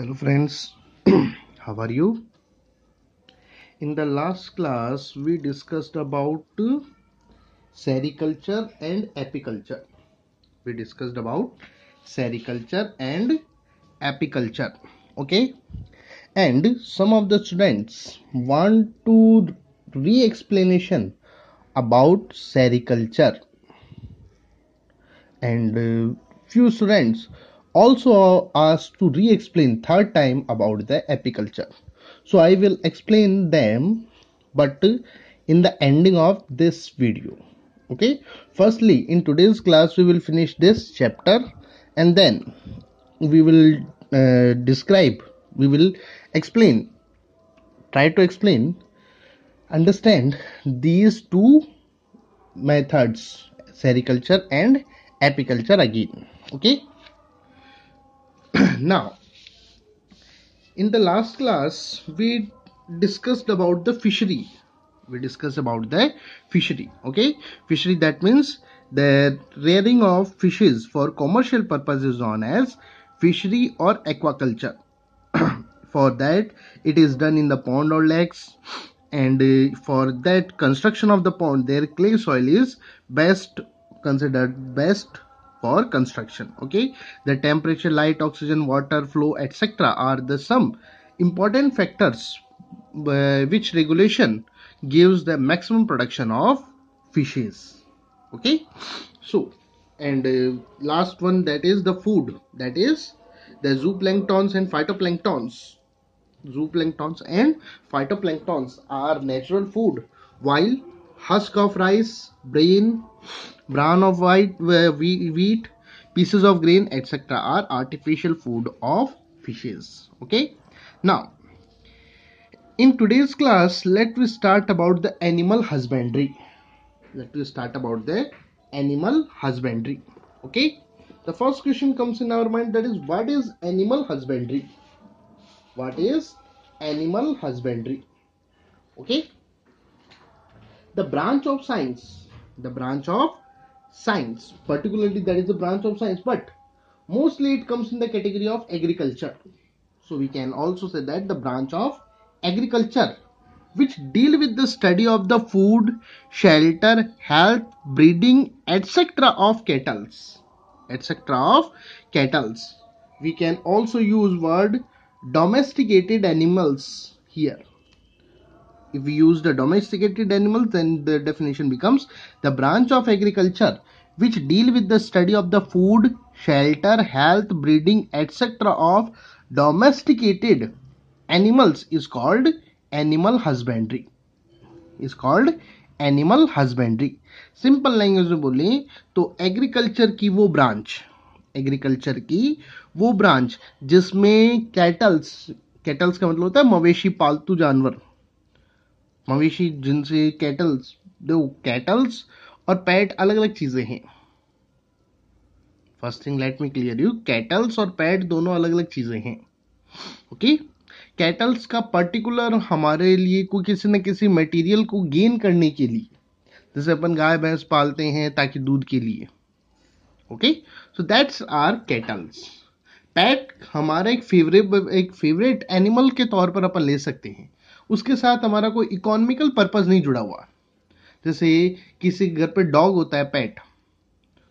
hello friends how are you in the last class we discussed about uh, sericulture and apiculture we discussed about sericulture and apiculture okay and some of the students want to re-explanation about sericulture and uh, few students also asked to re-explain third time about the apiculture so i will explain them but in the ending of this video okay firstly in today's class we will finish this chapter and then we will uh, describe we will explain try to explain understand these two methods sericulture and apiculture again okay now in the last class we discussed about the fishery we discussed about the fishery okay fishery that means the rearing of fishes for commercial purposes known as fishery or aquaculture for that it is done in the pond or lakes and uh, for that construction of the pond their clay soil is best considered best for construction okay the temperature light oxygen water flow etc are the some important factors uh, which regulation gives the maximum production of fishes okay so and uh, last one that is the food that is the zooplanktons and phytoplanktons zooplanktons and phytoplanktons are natural food while husk of rice, brain, bran of white wheat, pieces of grain, etc. are artificial food of fishes. Okay. Now, in today's class, let us start about the animal husbandry. Let us start about the animal husbandry. Okay. The first question comes in our mind that is what is animal husbandry? What is animal husbandry? Okay the branch of science the branch of science particularly that is the branch of science but mostly it comes in the category of agriculture so we can also say that the branch of agriculture which deal with the study of the food shelter health breeding etc of cattle etc of cattle we can also use word domesticated animals here If we use the domesticated animals, then the definition becomes the branch of agriculture which deal with the study of the food, shelter, health, breeding, etc. of domesticated animals is called animal husbandry. Is called animal husbandry simple language में बोले तो agriculture की वो branch agriculture की वो branch जिसमें kettles kettles का मतलब होता है मवेशी पालतू जानवर मवेशी जिनसे कैटल्स दो कैटल्स और पैट अलग अलग चीज़ें हैं first thing let me clear you cattles और पैट दोनों अलग अलग चीज़ें हैं ओके okay? कैटल्स का पर्टिकुलर हमारे लिए कोई किसी न किसी मटेरियल को गेन करने के लिए जैसे अपन गाय भैंस पालते हैं ताकि दूध के लिए okay so that's are cattles pet हमारा एक फेवरेट एक फेवरेट एनिमल के तौर पर अपन ले सकते हैं उसके साथ हमारा कोई इकोनॉमिकल पर्पज़ नहीं जुड़ा हुआ जैसे किसी घर पर डॉग होता है पेट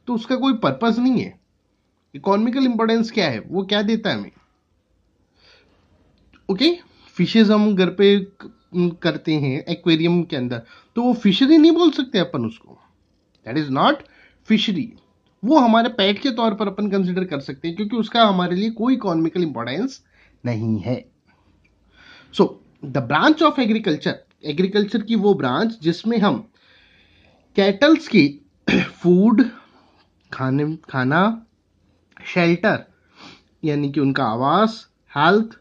तो उसका कोई पर्पज़ नहीं है इकोनॉमिकल इंपॉर्टेंस क्या है वो क्या देता है हमें ओके फिशेज हम घर पे करते हैं एक्वेरियम के अंदर तो वो फिशरी नहीं बोल सकते अपन उसको दैट इज़ नॉट फिशरी वो हमारे पेट के तौर पर अपन कंसिडर कर सकते हैं क्योंकि उसका हमारे लिए कोई इकोनॉमिकल इंपॉर्टेंस नहीं है so so, the branch of agriculture agriculture की वो ब्रांच जिसमें हम कैटल्स की फूड खाने खाना शेल्टर यानी कि उनका आवास हेल्थ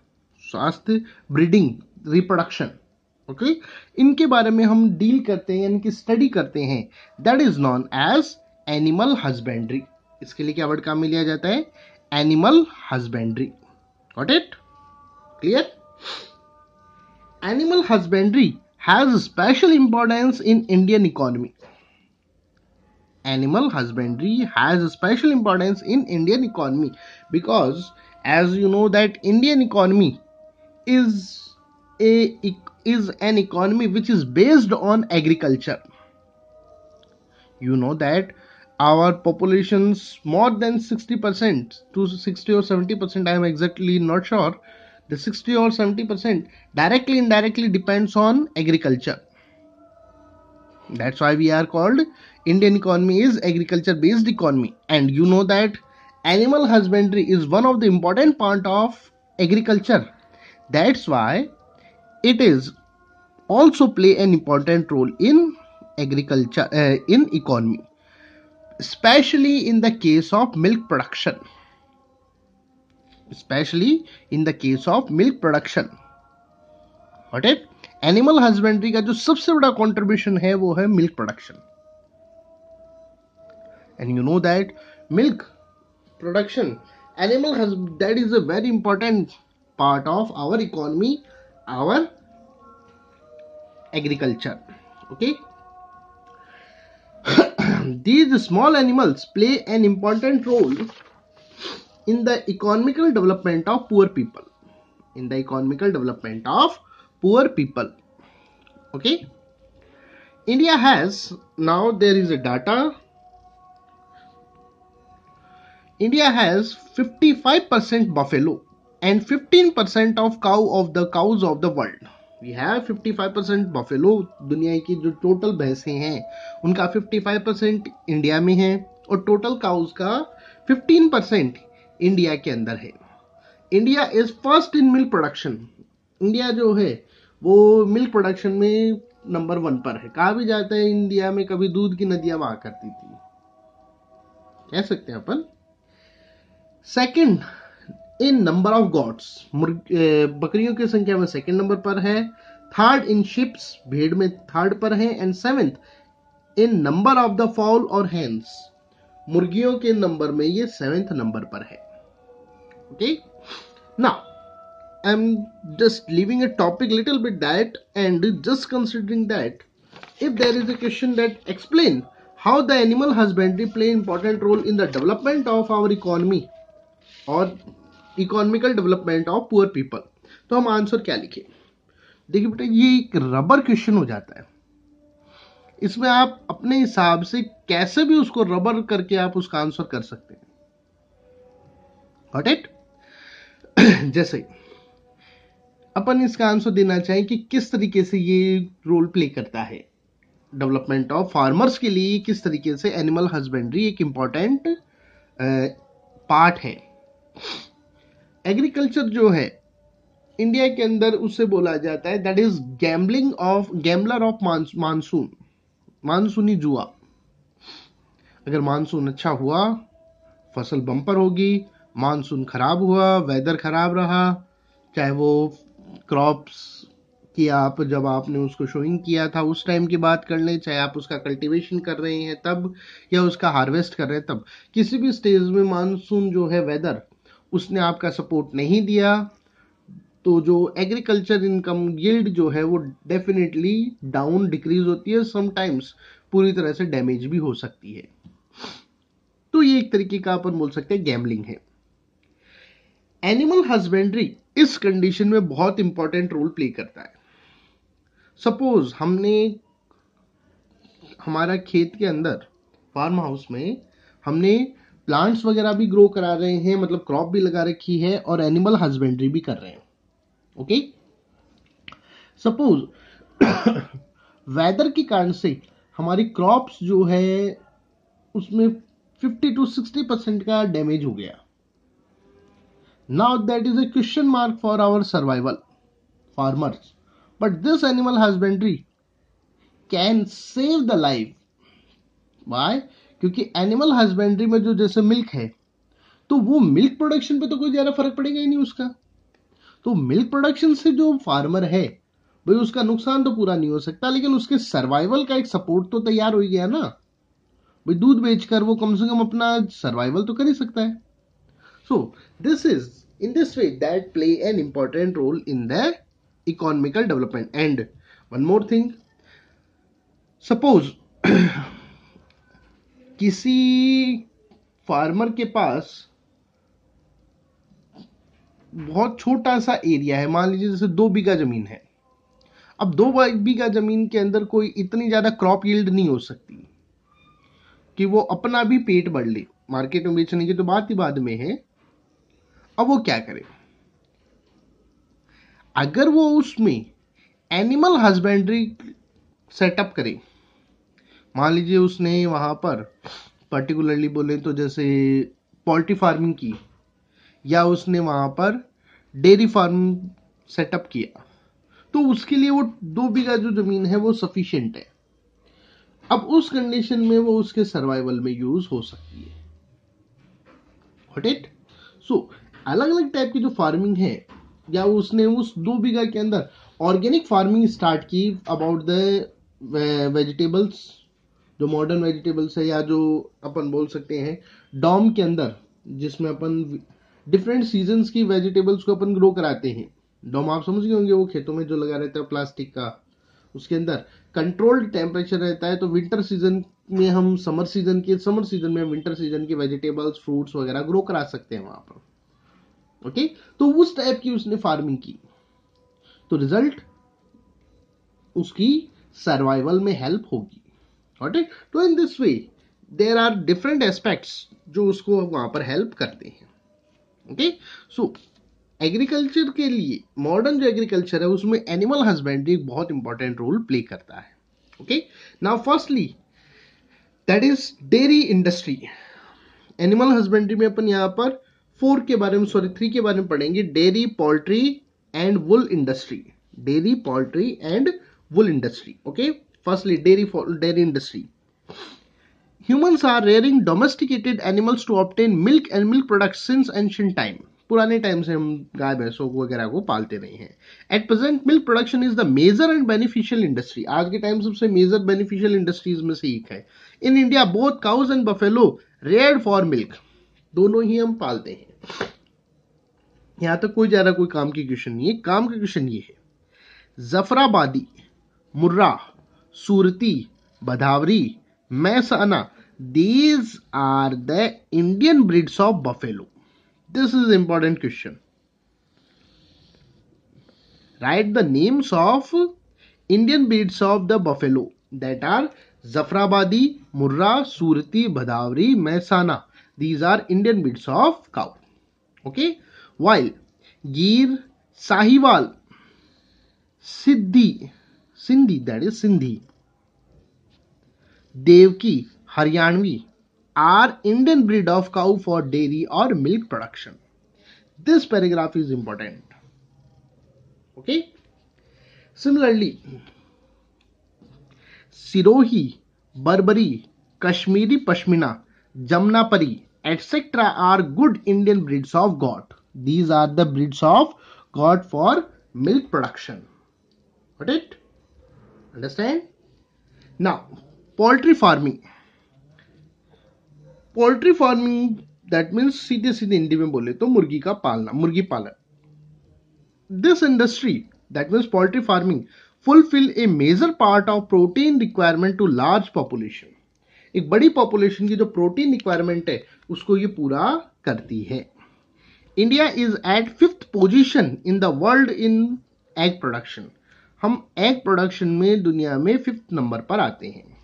स्वास्थ्य ब्रीडिंग रिप्रोडक्शन ओके इनके बारे में हम डील करते हैं यानी कि स्टडी करते हैं that is known as animal husbandry इसके लिए क्या वर्ड काम में लिया जाता है animal husbandry what it clear animal husbandry has special importance in Indian economy. Animal husbandry has special importance in Indian economy because as you know that Indian economy is a is an economy which is based on agriculture. You know that our population's more than 60% to 60 or 70% I am exactly not sure the 60 or 70% directly indirectly depends on agriculture that's why we are called indian economy is agriculture based economy and you know that animal husbandry is one of the important part of agriculture that's why it is also play an important role in agriculture uh, in economy especially in the case of milk production especially in the case of milk production What it animal husbandry का जो सबसे बड़ा contribution है वो है milk production and you know that milk production animal that is a very important part of our economy our agriculture okay these small animals play an important role in the economical development of poor people in the economical development of poor people okay india has now there is a data india has 55% buffalo and 15% of cow of the cows of the world we have 55% buffalo दुनिया की जो total भैंसें हैं उनका 55% India में है और total cause का 15% India के अंदर है India is first in milk production India जो है वो मिल्क प्रोडक्शन में नंबर वन पर है कहा भी जाता है इंडिया में कभी दूध की नदियां वहां करती थी कह सकते हैं अपन second in number of goats बकरियों की संख्या में सेकंड नंबर पर है थर्ड इन शिप्स भेड़ में थर्ड पर है and seventh in number of the fowl और हैंस मुर्गियों के नंबर में ये सेवेंथ नंबर पर है okay now i'm just leaving a topic little bit that and just considering that if there is a question that explain how the animal husbandry play important role in the development of our economy or economical development of poor people तो हम answer क्या लिखें देखिए बेटा ये एक rubber question हो जाता है इसमें आप अपने हिसाब से कैसे भी उसको रबर करके आप उसका आंसर कर सकते हैं गॉट इट जैसे अपन इसका आंसर देना चाहें कि किस तरीके से ये रोल प्ले करता है डेवलपमेंट ऑफ फार्मर्स के लिए किस तरीके से एनिमल हस्बेंड्री एक इम्पॉर्टेंट पार्ट है एग्रीकल्चर जो है इंडिया के अंदर उससे बोला जाता है that is gambling of gambler of monsoon मानसूनी जुआ अगर मानसून अच्छा हुआ फसल बम्पर होगी मानसून ख़राब हुआ वेदर ख़राब रहा चाहे वो क्रॉप्स की आप जब आपने उसको शोइंग किया था उस टाइम की बात कर लें चाहे आप उसका कल्टीवेशन कर रहे हैं तब या उसका हार्वेस्ट कर रहे हैं तब किसी भी स्टेज में मानसून जो है वेदर उसने आपका सपोर्ट नहीं दिया तो जो एग्रीकल्चर इनकम गिल्ड जो है वो डेफिनेटली डाउन डिक्रीज होती है समटाइम्स पूरी तरह से डैमेज भी हो सकती है तो ये एक तरीके का अपन बोल सकते हैं गैमलिंग है एनिमल हस्बेंड्री इस कंडीशन में बहुत इंपॉर्टेंट रोल प्ले करता है सपोज हमने हमारा खेत के अंदर फार्म हाउस में हमने प्लांट्स वगैरह भी ग्रो करा रहे हैं मतलब क्रॉप भी लगा रखी है और एनिमल हस्बेंड्री भी कर रहे हैं ओके सपोज वेदर के कारण से हमारी क्रॉप्स जो है उसमें 50 टू 60 परसेंट का डैमेज हो गया Now that is a question mark for our survival, farmers. But this animal husbandry can save the life why क्योंकि एनिमल हस्बेंड्री में जो जैसे मिल्क है तो वो मिल्क प्रोडक्शन पे तो कोई ज़्यादा फर्क पड़ेगा ही नहीं उसका तो मिल्क प्रोडक्शन से जो फार्मर है भाई उसका नुकसान तो पूरा नहीं हो सकता लेकिन उसके सर्वाइवल का एक सपोर्ट तो तैयार हो गया ना भाई दूध बेचकर वो कम से कम अपना सर्वाइवल तो कर ही सकता है So this is in this way that play an important role in the economical development. And one more thing, suppose किसी फार्मर के पास बहुत छोटा सा एरिया है मान लीजिए जैसे दो बीघा जमीन है अब दो बीघा जमीन के अंदर कोई इतनी ज़्यादा क्रॉप यील्ड नहीं हो सकती कि वो अपना भी पेट भर ले मार्केट में बेचने की तो बात ही बाद में है अब वो क्या करे अगर वो उसमें एनिमल हस्बेंड्री सेटअप करे मान लीजिए उसने वहां पर पर्टिकुलरली बोले तो जैसे पोल्ट्री फार्मिंग की या उसने वहां पर डेयरी फार्म सेटअप किया तो उसके लिए वो दो बीघा जो ज़मीन है वो सफिशियंट है अब उस कंडीशन में वो उसके सर्वाइवल में यूज हो सकती है इट सो अलग अलग टाइप की जो फार्मिंग है या उसने उस दो बीघा के अंदर ऑर्गेनिक फार्मिंग स्टार्ट की अबाउट द वेजिटेबल्स जो मॉडर्न वेजिटेबल्स है या जो अपन बोल सकते हैं डॉम के अंदर जिसमें अपन डिफरेंट सीजन्स की वेजिटेबल्स को अपन ग्रो कराते हैं डॉम आप समझ गए होंगे वो खेतों में जो लगा रहता है प्लास्टिक का उसके अंदर कंट्रोल्ड टेम्परेचर रहता है तो विंटर सीजन में हम समर सीजन के समर सीजन में विंटर सीजन के वेजिटेबल्स फ्रूट्स वगैरह ग्रो करा सकते हैं वहाँ पर ओके तो उस टाइप की उसने फार्मिंग की तो रिजल्ट उसकी सर्वाइवल में हेल्प होगी ओके तो in this way there are different aspects जो उसको वहां पर हेल्प करते हैं ओके सो एग्रीकल्चर के लिए मॉडर्न जो एग्रीकल्चर है उसमें एनिमल हस्बेंड्री बहुत इंपॉर्टेंट रोल प्ले करता है okay now firstly that is dairy industry animal husbandry में अपन यहां पर फोर के बारे में सॉरी थ्री के बारे में पढ़ेंगे dairy poultry and wool industry dairy poultry and wool industry okay firstly dairy dairy industry humans are rearing domesticated animals to obtain milk and milk product since ancient time पुराने time से हम गाय भैंसों को वगैरह को पालते रहे हैं at present milk production is the major and beneficial industry आज के टाइम सबसे मेजर बेनिफिशियल इंडस्ट्रीज में से एक है in India both cows and buffalo rear for milk दोनों ही हम पालते हैं यहाँ तक तो कोई ज़्यादा कोई काम की क्वेश्चन नहीं है काम का क्वेश्चन ये है Jafarabadi Murrah Surti Bhadawari Mehsana these are the Indian breeds of buffalo this is important question right the names of Indian breeds of the buffalo that are Jafarabadi Murrah Surti Bhadawari Mehsana these are Indian breeds of cow okay while Gir Sahiwal सिद्धि Sindhi that is Sindhi देवकी Haryanvi are Indian breed of cow for dairy और milk production this paragraph is important okay similarly Sirohi बर्बरी Kashmiri pashmina Jamunapari etc. are good Indian breeds of goat. These are the breeds of goat for milk production. Got it? Understand? Now, poultry farming. Poultry farming, that means, सीधे सीधे हिंदी में बोले तो मुर्गी का पालना, मुर्गी पालन. This industry, that means poultry farming, fulfill a major part of protein requirement to large population. एक बड़ी पॉपुलेशन की जो प्रोटीन रिक्वायरमेंट है उसको ये पूरा करती है India is at fifth position in the world in egg production हम एग प्रोडक्शन में दुनिया में फिफ्थ नंबर पर आते हैं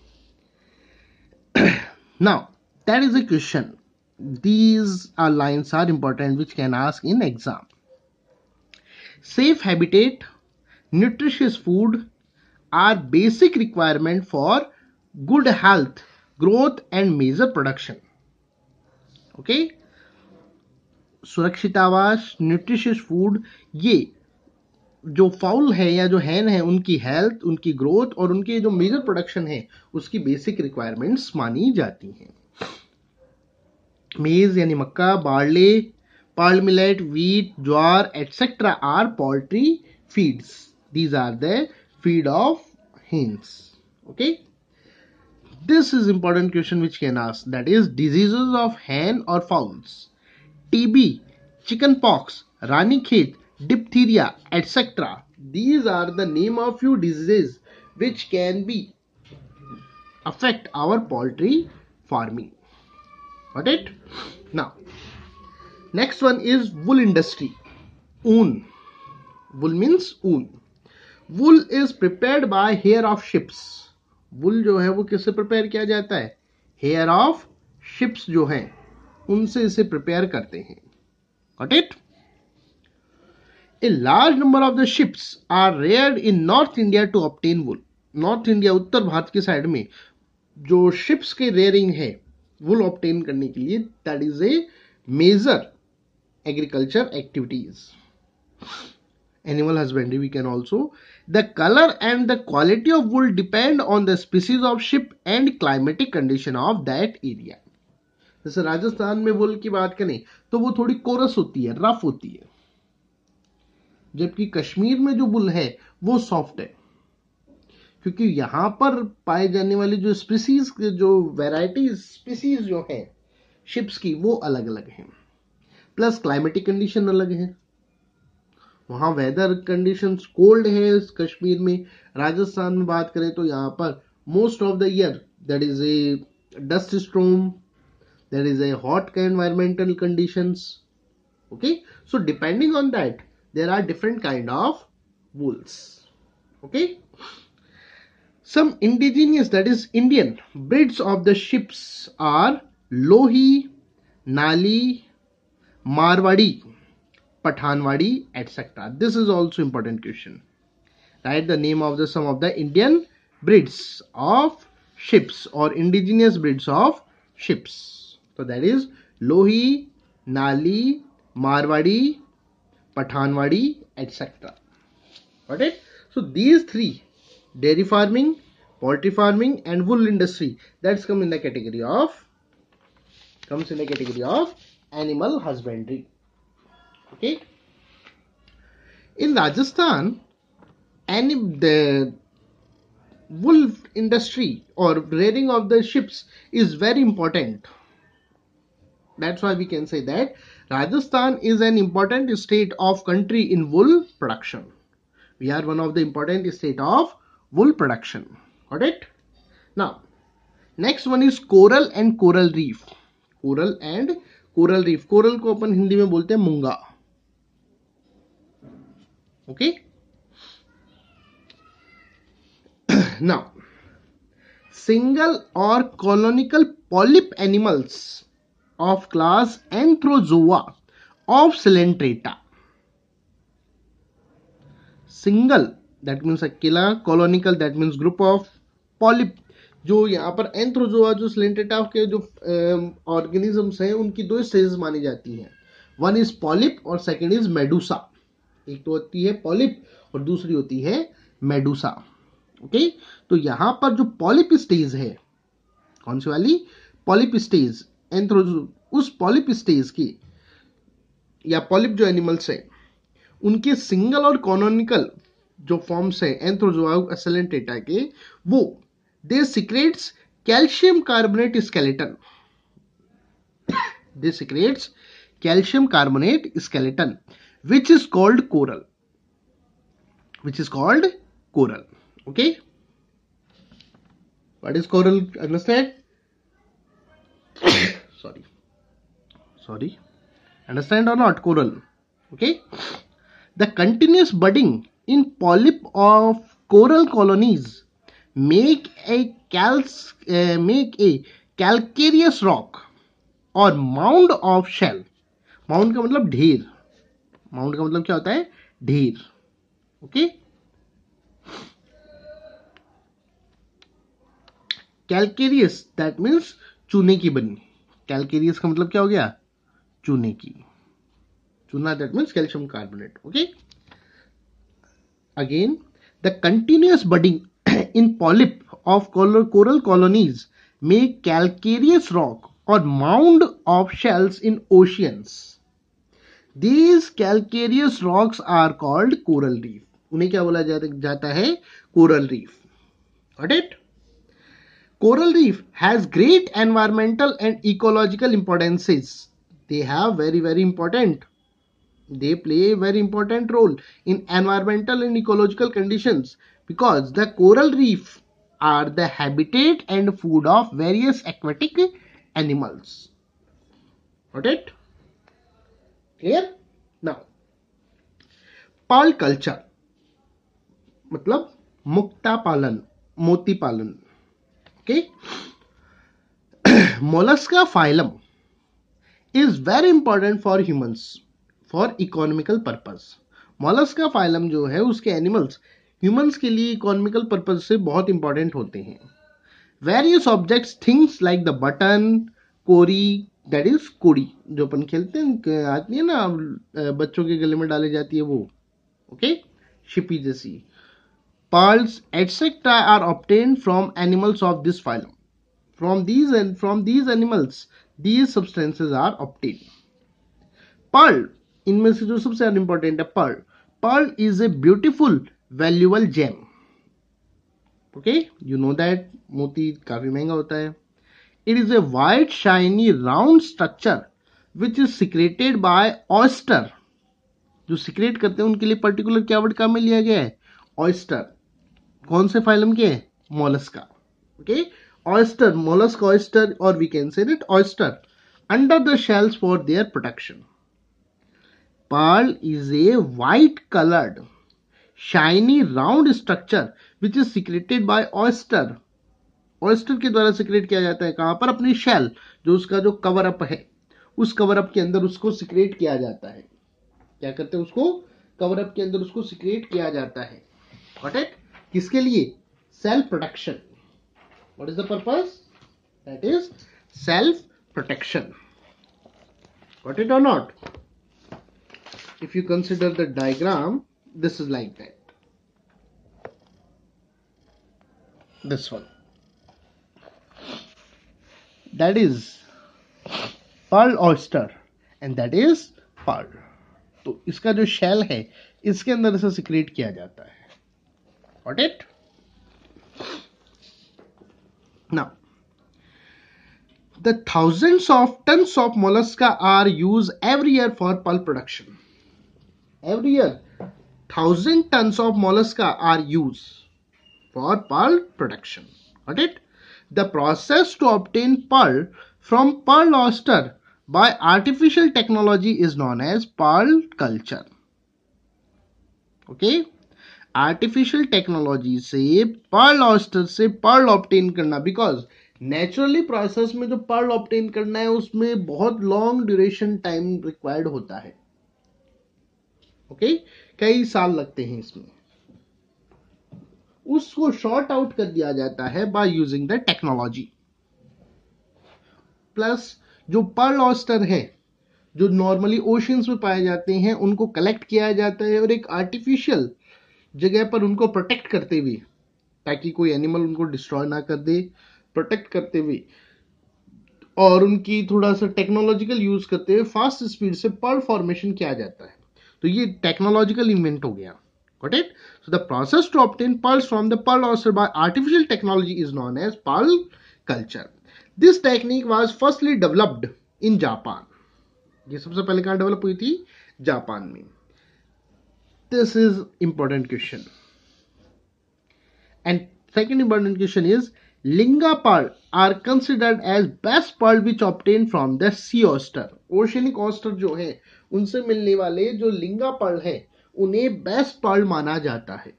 now that is a question these are lines are important which can ask in exam safe habitat nutritious food are basic requirement for good health growth and major production okay सुरक्षित आवास nutritious food ये जो foul है या जो हैन है उनकी health उनकी ग्रोथ और उनके जो मेजर प्रोडक्शन है उसकी बेसिक रिक्वायरमेंट्स मानी जाती हैं मेज यानी मक्का barley pearl millet wheat jowar etcetera are poultry feeds these are the feed of hens okay this is important question which can ask that is diseases of hen or fowls tb chicken pox rani khet diphtheria etc these are the name of few diseases which can be affect our poultry farming got it now next one is wool industry wool. wool means wool wool is prepared by hair of ships wool जो है वो किससे prepare किया जाता है hair of ships जो है उनसे इसे प्रिपेयर करते हैं it a large number of the sheeps are rear in North India to obtain wool North India उत्तर भारत की साइड में जो शिप्स के रेयरिंग है वुल ऑप्टेन करने के लिए that is a major agriculture activities animal husbandry we can also The color and the quality of wool depend on the species of ship and climatic condition of that area. जैसे राजस्थान में वुल की बात करें तो वो थोड़ी कोरस होती है रफ होती है जबकि कश्मीर में जो वुल है वो सॉफ्ट है क्योंकि यहां पर पाए जाने वाली जो स्पीसीज जो वेराइटीज स्पीसीज जो है शिप्स की वो अलग अलग है प्लस क्लाइमेटिक कंडीशन अलग है वहां वेदर कंडीशन कोल्ड है कश्मीर में राजस्थान में बात करें तो यहाँ पर most of the year that is a dust storm that is a hot का environmental condition okay so depending on that there are different kind of wools okay some indigenous that is Indian breeds of the sheeps are Lohi Nali Marwari Pathanwadi, etc. This is also important question. Write the name of the some of the Indian breeds of ships or indigenous breeds of ships. So that is Lohi, Nali, Marwadi, Pathanwadi, etc. Got it? So these three dairy farming, poultry farming and wool industry that's come in the category of comes in the category of animal husbandry. Okay. In Rajasthan, any the wool industry or rearing of the ships is very important. That's why we can say that Rajasthan is an important state of country in wool production. We are one of the important state of wool production. Got it? Now, next one is coral and coral reef. Coral and coral reef. Coral को अपन हिंदी में बोलते हैं मूंगा okay now single or colonical polyp animals of class Anthrozoa of Cylindrata. Single that means अकेला colonical that means group of polyp जो यहाँ पर एंथ्रोजोआ जो सिलेंट्रेटा के जो ऑर्गेनिजम्स हैं उनकी दो स्टेजेस मानी जाती हैं वन इज पॉलिप और सेकंड इज मेडूसा एक तो होती है पॉलिप और दूसरी होती है मेडूसा ओके तो यहां पर जो पॉलिप स्टेज है कौन सी वाली पॉलिप स्टेज एंथ्रोजो उस पॉलिप स्टेज की या पॉलिप जो एनिमल्स है उनके सिंगल और कॉनोनिकल जो फॉर्म्स हैं एंथ्रोजोटेटा के वो they secretes calcium carbonate skeleton they secretes calcium carbonate skeleton which is called coral which is called coral okay what is coral understand sorry sorry understand or not coral okay the continuous budding in polyp of coral colonies make a calc uh, make a calcareous rock or mound of shell. Mound का मतलब ढेर mount का मतलब क्या होता है ढेर okay calcareous that means चूने की बनी कैलकेरियस का मतलब क्या हो गया चूने की चूना that means calcium carbonate okay again the continuous budding in polyp of coral colonies में कैलकेरियस रॉक और mound of shells in oceans these calcareous rocks are called coral reef उन्हें क्या बोला जाता है coral reef it coral reef has great environmental and ecological importances they have very very important they play a very important role in environmental and ecological condition because the coral reef are the habitat and food of various aquatic animals it clear now pearl culture मतलब मुक्ता पालन मोती पालन okay Mollusca phylum is very important for humans for economical purpose Mollusca phylum जो है उसके animals humans के लिए इकोनॉमिकल पर्पज से बहुत इंपॉर्टेंट होते हैं various objects things like the button cowrie that is कोड़ी जो अपन खेलते हैं आती है ना बच्चों के गले में डाली जाती है वो ओके शिपी जैसी pearls etcetera are obtain from animals of this phylum from these and from these animals these substances are obtain pearl इनमें से जो सबसे इंपॉर्टेंट है pearl pearl is a beautiful valuable gem okay you know that मोती काफी महंगा होता है it is a white shiny round structure which is secreted by oyster जो सिक्रेट करते हैं उनके लिए पर्टिकुलर क्या वर्ड काम में लिया गया है ऑस्टर कौन से फाइलम के मोलस्का ओके ऑयस्टर का ऑयस्टर और we can say it oyster under the shells for their protection pearl is a white coloured shiny round structure which is secreted by oyster oyster के द्वारा secrete किया जाता है कहाँ पर अपनी शेल जो उसका जो कवर अप है उस कवर अप के अंदर उसको सिक्रेट किया जाता है क्या करते हैं उसको कवर अप के अंदर उसको सिक्रेट किया जाता है वॉट इट किसके लिए self protection what is the purpose that is self protection what it और not if you consider the diagram this is like that this one that is pearl oyster and that is pearl तो इसका जो shell है इसके अंदर इसे secrete किया जाता है वॉट इट ना the thousands of tons of Mollusca are use every year for pearl production every year thousand tons of Mollusca are use for pearl production what it the process to obtain pearl from pearl oyster by artificial technology is known as pearl culture okay artificial technology से pearl oyster से pearl obtain करना because naturally process में जो Perl obtain करना है उसमें बहुत long duration time required होता है ओके okay? कई साल लगते हैं इसमें उसको शॉर्ट आउट कर दिया जाता है by using the technology plus जो पर्ल ऑस्टर है जो नॉर्मली ओशंस में पाए जाते हैं उनको कलेक्ट किया जाता है और एक आर्टिफिशियल जगह पर उनको प्रोटेक्ट करते हुए ताकि कोई एनिमल उनको डिस्ट्रॉय ना कर दे प्रोटेक्ट करते हुए और उनकी थोड़ा सा टेक्नोलॉजिकल यूज़ करते हुए फास्ट स्पीड से पर्ल फॉर्मेशन किया जाता है तो ये टेक्नोलॉजिकल इन्वेंट हो गया Got it? So the process to obtain pulse from the pearl oyster by artificial technology is known as pearl culture. This technique was firstly developed in Japan. ye sabse pehle kahan develop hui thi japan mein this is important question and second important question is Linga pearl are considered as best pearl which obtained from the sea oyster. Oceanic oyster jo hai unse milne wale jo linga pearl hai उन्हें best pearl माना जाता है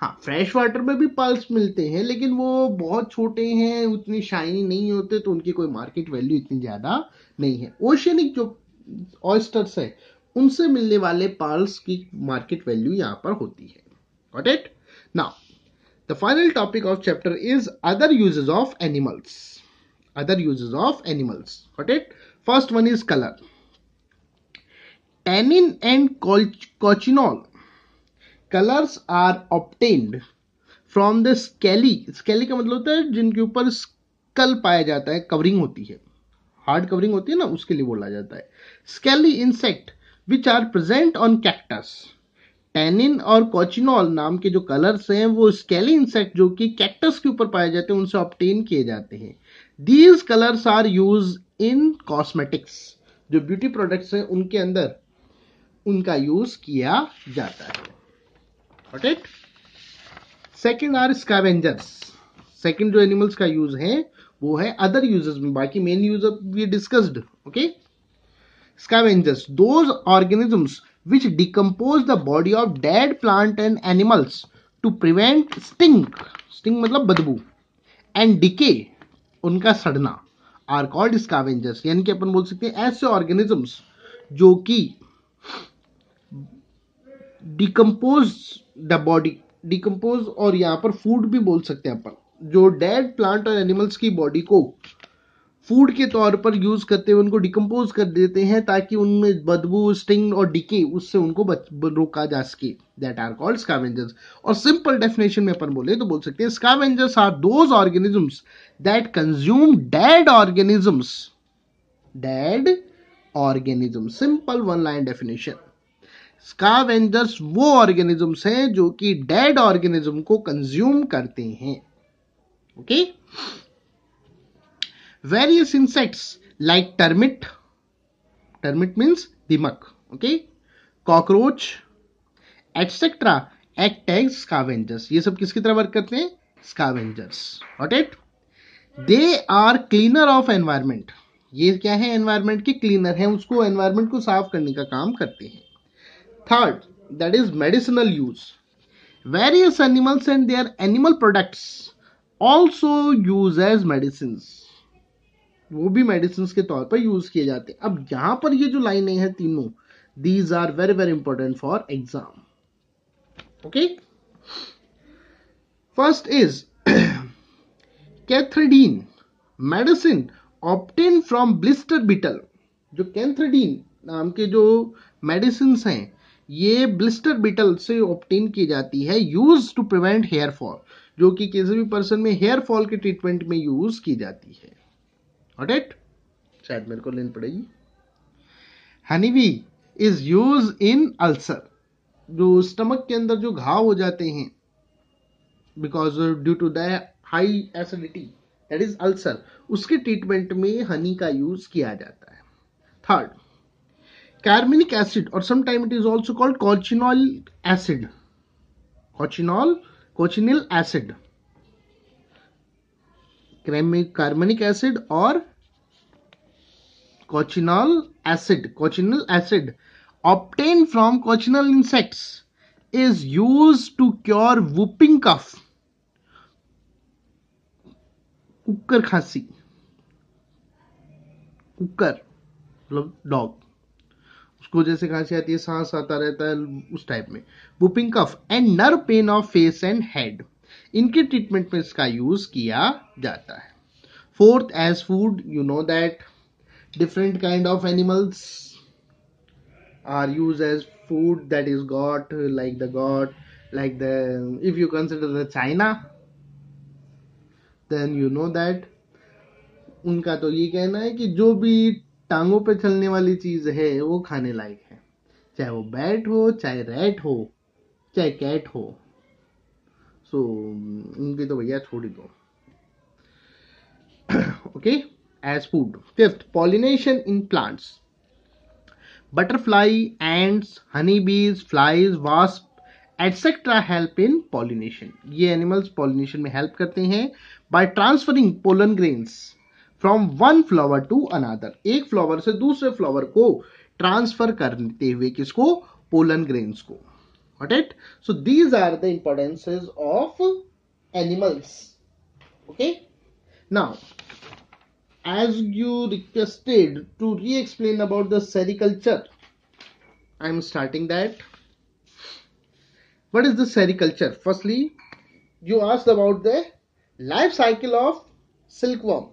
हाँ fresh water में भी pearls मिलते हैं लेकिन वो बहुत छोटे हैं उतनी शाइनी नहीं होते तो उनकी कोई मार्केट वैल्यू इतनी ज़्यादा नहीं है ओशनिक जो ऑयस्टर्स है उनसे मिलने वाले पर्ल्स की मार्केट वैल्यू यहाँ पर होती है got it now chapter is other uses of animals other uses of animals other uses of animals got tannin and cochineal colors are obtained from the scaly scaly का मतलब होता है जिनके ऊपर स्कल पाया जाता है कवरिंग होती है हार्ड कवरिंग होती है ना उसके लिए बोला जाता है scaly insect which are present on cactus tannin और कोचिनॉल नाम के जो कलर्स हैं वो स्केली इंसेक्ट जो कि कैक्टस के ऊपर पाए जाते हैं उनसे ऑप्टेन किए जाते हैं these colours are use in cosmetics जो ब्यूटी प्रोडक्ट्स हैं उनके अंदर उनका यूज किया जाता है it second are scavengers second जो एनिमल्स का यूज है वो है अदर यूजर्स में बाकी main use we discussed okay scavengers those organisms which decompose the body of dead plant and animals to prevent stink stink मतलब बदबू एंड डिके उनका सड़ना आर कॉल्ड स्कावेंजर्स यानी कि अपन बोल सकते हैं ऐसे ऑर्गेनिजम्स जो कि डिकम्पोज द बॉडी डिकम्पोज और यहाँ पर फूड भी बोल सकते हैं अपन जो डेड प्लांट और एनिमल्स की बॉडी को फूड के तौर पर यूज करते हुए उनको डिकम्पोज कर देते हैं ताकि उनमें बदबू स्टिंग और डिके उससे उनको रोका जा सके दैट आर कॉल्ड स्कावेंजर्स और सिंपल डेफिनेशन में अपन बोले तो बोल सकते हैं scavengers are those organisms that consume dead organisms dead organism simple one line definition scavengers वो ऑर्गेनिजम्स हैं जो कि डेड ऑर्गेनिज्म को कंज्यूम करते हैं okay various insects like termite termite means दिमक okay cockroach etcetera act as scavengers ये सब किसकी तरह वर्क करते हैं scavengers got it they are cleaner of environment ये क्या है एनवायरमेंट के क्लीनर है उसको एनवायरमेंट को साफ करने का काम करते हैं Third, that is medicinal use. Various animals and their animal products also use as medicines. वो भी मेडिसिन के तौर पर यूज किए जाते हैं अब यहां पर ये जो लाइनें हैं तीनों these are very very important for exam okay first is cantharidin medicine obtain from blister beetle जो कैंथ्रेडीन नाम के जो मेडिसिन हैं ये ब्लिस्टर बीटल से ऑप्टेन की जाती है use to prevent hair fall जो कि किसी भी पर्सन में हेयर फॉल के ट्रीटमेंट में यूज की जाती है ऑडेट शायद मेरे को लेन पड़ेगी honey bee is use in ulcer जो स्टमक के अंदर जो घाव हो जाते हैं because due to the high acidity that is ulcer उसके ट्रीटमेंट में हनी का यूज किया जाता है third carminic acid or sometimes it is also called cochinol acid cochinol, cochinil acid carminic acid or cochinol acid cochinil acid obtained from cochinal insects is used to cure whooping cough कुकर खांसी कुकर मतलब dog उसको जैसे खांसी आती है सांस आता रहता है उस टाइप में whooping cough and nerve pain of face and head इनके ट्रीटमेंट में इसका यूज किया जाता है fourth as food you know that different kind of animals are use as food that is got like the got like the if you consider the China then you know that उनका तो ये कहना है कि जो भी टांगों पे चलने वाली चीज है वो खाने लायक है चाहे वो बैट हो चाहे रैट हो चाहे कैट हो सो उनकी तो भैया छोड़ी ही दो okay as food fifth pollination in plants butterfly ends honey bees flies wasp etcetera help in pollination ये एनिमल्स पॉलिनेशन में हेल्प करते हैं by transferring pollen grains from one flower to another एक फ्लावर से दूसरे फ्लावर को transfer करते हुए किसको पोलन ग्रेन्स को what it so these are the importances of animals okay now as you requested to re-explain about the sericulture i am starting that what is the sericulture firstly you asked about the life cycle of silkworm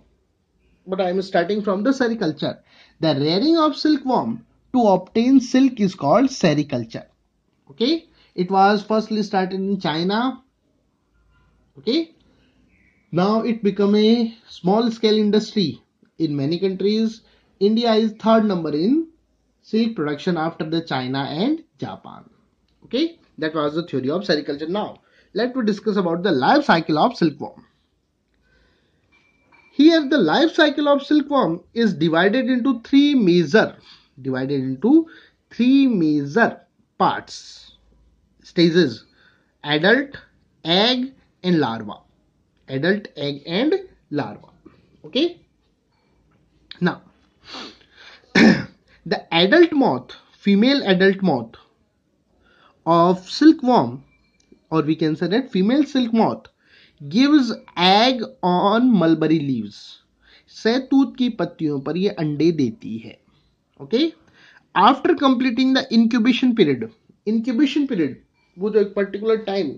but I am starting from the sericulture. The rearing of silkworm to obtain silk is called sericulture. Okay, it was firstly started in China. Okay, now it become a small scale industry in many countries. India is third number in silk production after the China and Japan. Okay, that was the theory of sericulture. Now, let me discuss about the life cycle of silkworm. Here the life cycle of silkworm is divided into three major, divided into three major parts, stages, adult, egg and larva. Adult, egg and larva. Okay. Now, the adult moth, female adult moth of silkworm or we can say that female silk moth gives egg on mulberry leaves सैतूत की पत्तियों पर ये अंडे देती है okay after completing the incubation period incubation period वो जो एक पर्टिकुलर टाइम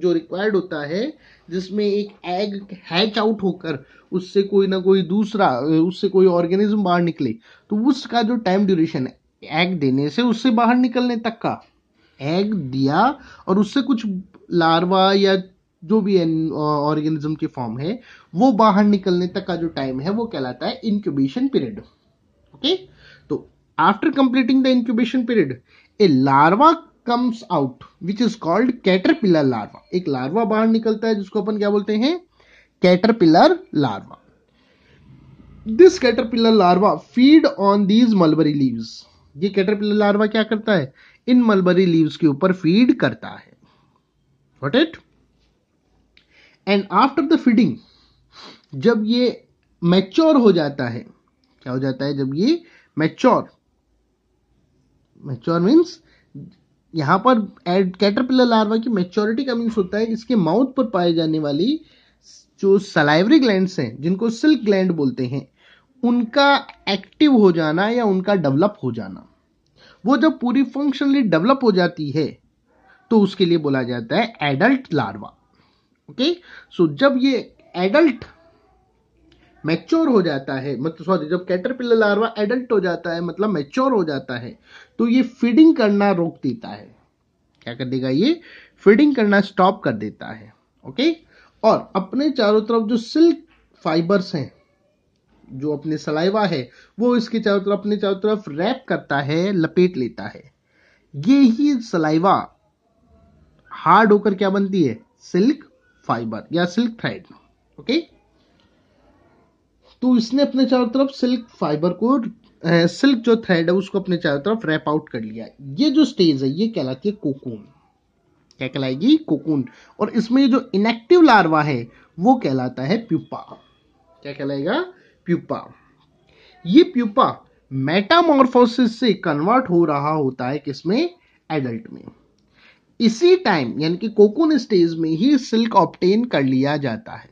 जो रिक्वायर्ड होता है जिसमें एक एग हैच आउट होकर उससे कोई ना कोई दूसरा उससे कोई ऑर्गेनिज्म बाहर निकले तो उसका जो टाइम ड्यूरेशन है एग देने से उससे बाहर निकलने तक का एग दिया और उससे कुछ लार्वा या जो भी ऑर्गेनिज्म के फॉर्म है वो बाहर निकलने तक का जो टाइम है वो कहलाता है इंक्यूबेशन पीरियड ओके तो after completing the incubation period a larva comes out which is called caterpillar larva एक लार्वा बाहर निकलता है जिसको अपन क्या बोलते हैं caterpillar larva this caterpillar larva feed on these mulberry leaves ये कैटरपिलर लार्वा क्या करता है इन मलबरी लीव्स के ऊपर फीड करता है what it and after the feeding जब ये मैच्योर हो जाता है क्या हो जाता है जब ये मैच्योर मैच्योर मीन्स यहां पर एड कैटरपिलर लार्वा की मैच्योरिटी का मीन्स होता है इसके माउथ पर पाए जाने वाली जो सलाइवरी ग्लैंड हैं जिनको सिल्क ग्लैंड बोलते हैं उनका एक्टिव हो जाना या उनका डेवलप हो जाना वो जब पूरी फंक्शनली डेवलप हो जाती है तो उसके लिए बोला जाता है एडल्ट लार्वा ओके सो जब ये एडल्ट मैच्योर हो जाता है मतलब सॉरी जब कैटरपिलर लार्वा एडल्ट हो जाता है मतलब मैच्योर हो जाता है तो ये फीडिंग करना रोक देता है क्या कर देगा ये फीडिंग करना स्टॉप कर देता है ओके और अपने चारों तरफ जो सिल्क फाइबर्स हैं जो अपने सलाइवा है वो इसके चारों तरफ अपने चारों तरफ रैप करता है लपेट लेता है ये ही सलाइवा हार्ड होकर क्या बनती है सिल्क फाइबर या सिल्क थ्रेड ओके तो इसने अपने चारों तरफ सिल्क फाइबर को सिल्क जो थ्रेड है उसको अपने चारों तरफ रैप आउट कर लिया ये जो स्टेज है ये कहलाती है कोकून क्या कहलाएगी कोकून और इसमें जो इनेक्टिव लार्वा है वो कहलाता है प्यूपा क्या कहलाएगा प्यूपा ये प्यूपा मेटामोरफोसिस से कन्वर्ट हो रहा होता है किसमें एडल्ट में इसी टाइम यानी कि कोकून स्टेज में ही सिल्क ऑप्टेन कर लिया जाता है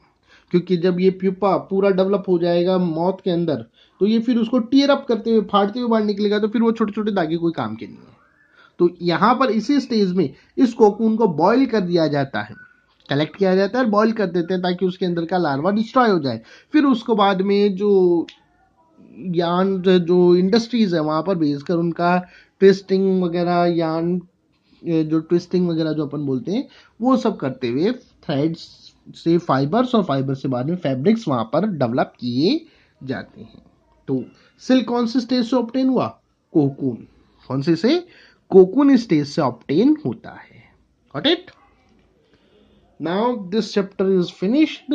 क्योंकि जब ये प्यूपा पूरा डेवलप हो जाएगा मौत के अंदर तो ये फिर उसको टीयर अप करते हुए फाड़ते हुए बाहर निकलेगा तो फिर वो छोटे छोटे धागे कोई काम के नहीं है तो यहाँ पर इसी स्टेज में इस कोकून को बॉइल कर दिया जाता है कलेक्ट किया जाता है और बॉईल कर देते हैं ताकि उसके अंदर का लार्वा डिस्ट्रॉय हो जाए फिर उसको बाद में जो यान जो इंडस्ट्रीज है वहाँ पर बेचकर उनका टेस्टिंग वगैरह यान जो ट्विस्टिंग वगैरह जो अपन बोलते हैं वो सब करते हुए थ्रेड्स से फाइबर्स और फाइबर से बाद में फैब्रिक्स वहाँ पर डेवलप किए जाते हैं तो सिल्क कौन से स्टेज से ऑप्टेन हुआ कोकून कौन से से कोकून स्टेज से ऑप्टेन होता है got it now this chapter is finished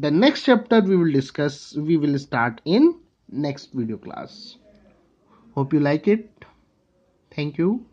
the next chapter we will discuss we will start in next video class hope you like it thank you